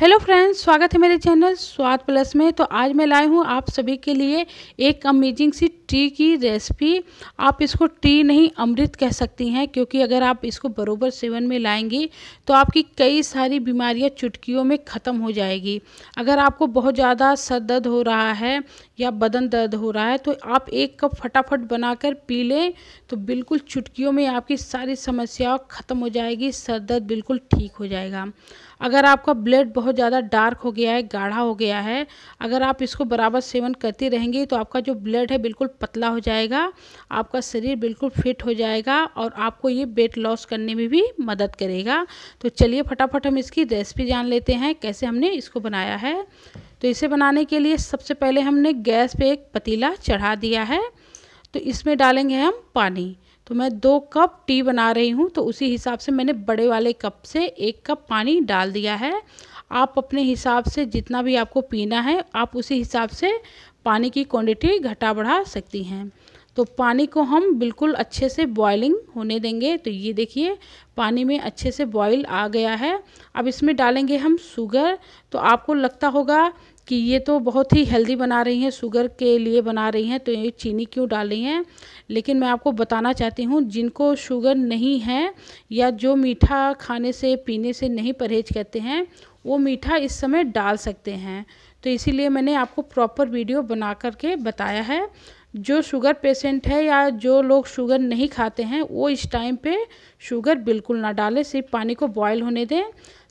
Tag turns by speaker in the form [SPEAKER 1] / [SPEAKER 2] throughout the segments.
[SPEAKER 1] hello friends स्वागत है मेरे चैनल स्वाद प्लस में तो आज मैं लाई हूँ आप सभी के लिए एक अमेजिंग सी टी की रेसिपी आप इसको टी नहीं अमृत कह सकती हैं क्योंकि अगर आप इसको बरोबर सेवन में लाएंगी तो आपकी कई सारी बीमारियां चुटकियों में ख़त्म हो जाएगी अगर आपको बहुत ज़्यादा सर दर्द हो रहा है या बदन दर्द हो रहा है तो आप एक कप फटाफट बनाकर पी लें तो बिल्कुल चुटकियों में आपकी सारी समस्याओं ख़त्म हो जाएगी सर दर्द बिल्कुल ठीक हो जाएगा अगर आपका ब्लड बहुत ज़्यादा डार्क हो गया है गाढ़ा हो गया है अगर आप इसको बराबर सेवन करती रहेंगी तो आपका जो ब्लड है बिल्कुल पतला हो जाएगा आपका शरीर बिल्कुल फिट हो जाएगा और आपको ये वेट लॉस करने में भी मदद करेगा तो चलिए फटाफट हम इसकी रेसिपी जान लेते हैं कैसे हमने इसको बनाया है तो इसे बनाने के लिए सबसे पहले हमने गैस पे एक पतीला चढ़ा दिया है तो इसमें डालेंगे हम पानी तो मैं दो कप टी बना रही हूँ तो उसी हिसाब से मैंने बड़े वाले कप से एक कप पानी डाल दिया है आप अपने हिसाब से जितना भी आपको पीना है आप उसी हिसाब से पानी की क्वांटिटी घटा बढ़ा सकती हैं तो पानी को हम बिल्कुल अच्छे से बॉयलिंग होने देंगे तो ये देखिए पानी में अच्छे से बॉयल आ गया है अब इसमें डालेंगे हम शुगर तो आपको लगता होगा कि ये तो बहुत ही हेल्दी बना रही हैं शुगर के लिए बना रही हैं तो ये चीनी क्यों डाल रही हैं लेकिन मैं आपको बताना चाहती हूँ जिनको शुगर नहीं है या जो मीठा खाने से पीने से नहीं परहेज करते हैं वो मीठा इस समय डाल सकते हैं तो इसीलिए मैंने आपको प्रॉपर वीडियो बना करके बताया है जो शुगर पेशेंट है या जो लोग शुगर नहीं खाते हैं वो इस टाइम पे शुगर बिल्कुल ना डालें सिर्फ पानी को बॉयल होने दें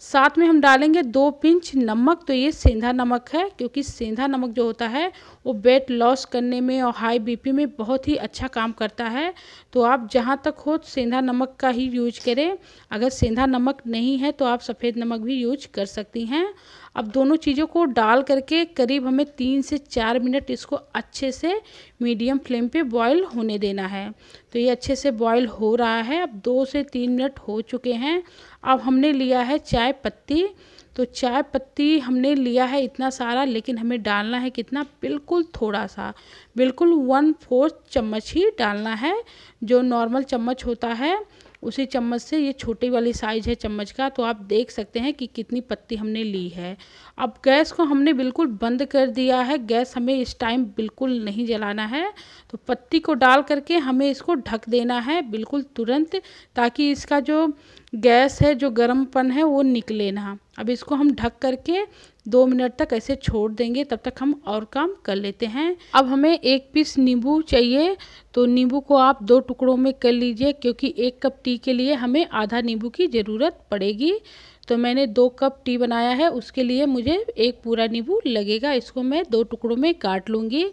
[SPEAKER 1] साथ में हम डालेंगे दो पिंच नमक तो ये सेंधा नमक है क्योंकि सेंधा नमक जो होता है वो वेट लॉस करने में और हाई बीपी में बहुत ही अच्छा काम करता है तो आप जहाँ तक हो सेंधा नमक का ही यूज करें अगर सेंधा नमक नहीं है तो आप सफ़ेद नमक भी यूज कर सकती हैं अब दोनों चीज़ों को डाल करके करीब हमें तीन से चार मिनट इसको अच्छे से मीडियम फ्लेम पे बॉईल होने देना है तो ये अच्छे से बॉईल हो रहा है अब दो से तीन मिनट हो चुके हैं अब हमने लिया है चाय पत्ती तो चाय पत्ती हमने लिया है इतना सारा लेकिन हमें डालना है कितना बिल्कुल थोड़ा सा बिल्कुल वन फोर्थ चम्मच ही डालना है जो नॉर्मल चम्मच होता है उसी चम्मच से ये छोटी वाली साइज है चम्मच का तो आप देख सकते हैं कि कितनी पत्ती हमने ली है अब गैस को हमने बिल्कुल बंद कर दिया है गैस हमें इस टाइम बिल्कुल नहीं जलाना है तो पत्ती को डाल करके हमें इसको ढक देना है बिल्कुल तुरंत ताकि इसका जो गैस है जो गर्मपन है वो निकले ना अब इसको हम ढक करके दो मिनट तक ऐसे छोड़ देंगे तब तक हम और काम कर लेते हैं अब हमें एक पीस नींबू चाहिए तो नींबू को आप दो टुकड़ों में कर लीजिए क्योंकि एक कप टी के लिए हमें आधा नींबू की ज़रूरत पड़ेगी तो मैंने दो कप टी बनाया है उसके लिए मुझे एक पूरा नींबू लगेगा इसको मैं दो टुकड़ों में काट लूँगी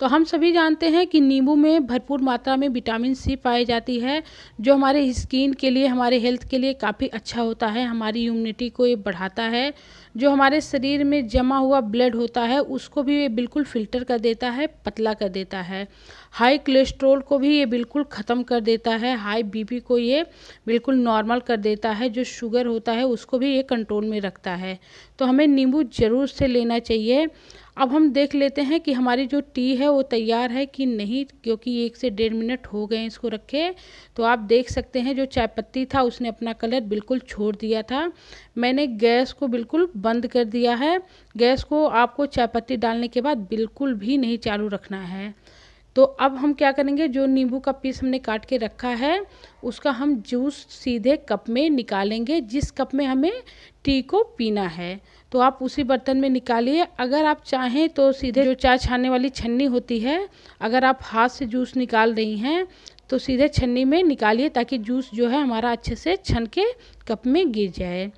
[SPEAKER 1] तो हम सभी जानते हैं कि नींबू में भरपूर मात्रा में विटामिन सी पाई जाती है जो हमारे स्किन के लिए हमारे हेल्थ के लिए काफ़ी अच्छा होता है हमारी इम्यूनिटी को ये बढ़ाता है जो हमारे शरीर में जमा हुआ ब्लड होता है उसको भी ये बिल्कुल फिल्टर कर देता है पतला कर देता है हाई कोलेस्ट्रोल को भी ये बिल्कुल ख़त्म कर देता है हाई बीपी को ये बिल्कुल नॉर्मल कर देता है जो शुगर होता है उसको भी ये कंट्रोल में रखता है तो हमें नींबू ज़रूर से लेना चाहिए अब हम देख लेते हैं कि हमारी जो टी है वो तैयार है कि नहीं क्योंकि एक से डेढ़ मिनट हो गए इसको रखे तो आप देख सकते हैं जो चाय पत्ती था उसने अपना कलर बिल्कुल छोड़ दिया था मैंने गैस को बिल्कुल बंद कर दिया है गैस को आपको चाय पत्ती डालने के बाद बिल्कुल भी नहीं चालू रखना है तो अब हम क्या करेंगे जो नींबू का पीस हमने काट के रखा है उसका हम जूस सीधे कप में निकालेंगे जिस कप में हमें टी को पीना है तो आप उसी बर्तन में निकालिए अगर आप चाहें तो सीधे जो चाय छाने वाली छन्नी होती है अगर आप हाथ से जूस निकाल रही हैं तो सीधे छन्नी में निकालिए ताकि जूस जो है हमारा अच्छे से छन के कप में गिर जाए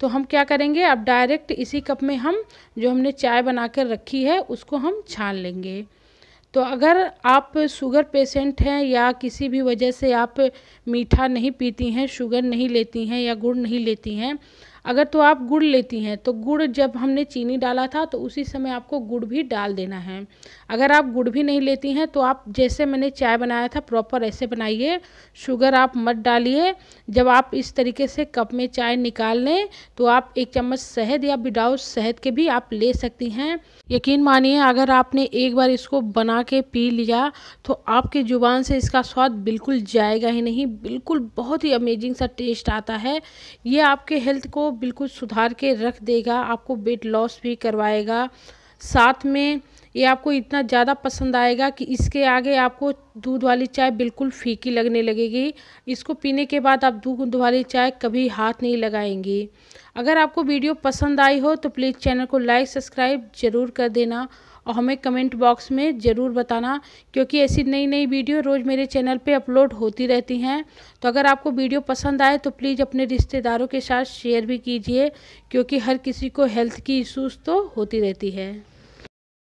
[SPEAKER 1] तो हम क्या करेंगे अब डायरेक्ट इसी कप में हम जो हमने चाय बना कर रखी है उसको हम छान लेंगे तो अगर आप शुगर पेशेंट हैं या किसी भी वजह से आप मीठा नहीं पीती हैं शुगर नहीं लेती हैं या गुड़ नहीं लेती हैं अगर तो आप गुड़ लेती हैं तो गुड़ जब हमने चीनी डाला था तो उसी समय आपको गुड़ भी डाल देना है अगर आप गुड़ भी नहीं लेती हैं तो आप जैसे मैंने चाय बनाया था प्रॉपर ऐसे बनाइए शुगर आप मत डालिए जब आप इस तरीके से कप में चाय निकाल लें तो आप एक चम्मच शहद या विदाउट शहद के भी आप ले सकती हैं यकीन मानिए अगर आपने एक बार इसको बना के पी लिया तो आपकी ज़ुबान से इसका स्वाद बिल्कुल जाएगा ही नहीं बिल्कुल बहुत ही अमेजिंग सा टेस्ट आता है ये आपके हेल्थ को बिल्कुल सुधार के रख देगा आपको वेट लॉस भी करवाएगा साथ में ये आपको इतना ज़्यादा पसंद आएगा कि इसके आगे आपको दूध वाली चाय बिल्कुल फीकी लगने लगेगी इसको पीने के बाद आप दूध वाली चाय कभी हाथ नहीं लगाएंगी अगर आपको वीडियो पसंद आई हो तो प्लीज़ चैनल को लाइक सब्सक्राइब ज़रूर कर देना और हमें कमेंट बॉक्स में ज़रूर बताना क्योंकि ऐसी नई नई वीडियो रोज़ मेरे चैनल पे अपलोड होती रहती हैं तो अगर आपको वीडियो पसंद आए तो प्लीज़ अपने रिश्तेदारों के साथ शेयर भी कीजिए क्योंकि हर किसी को हेल्थ की इशूज़ तो होती रहती है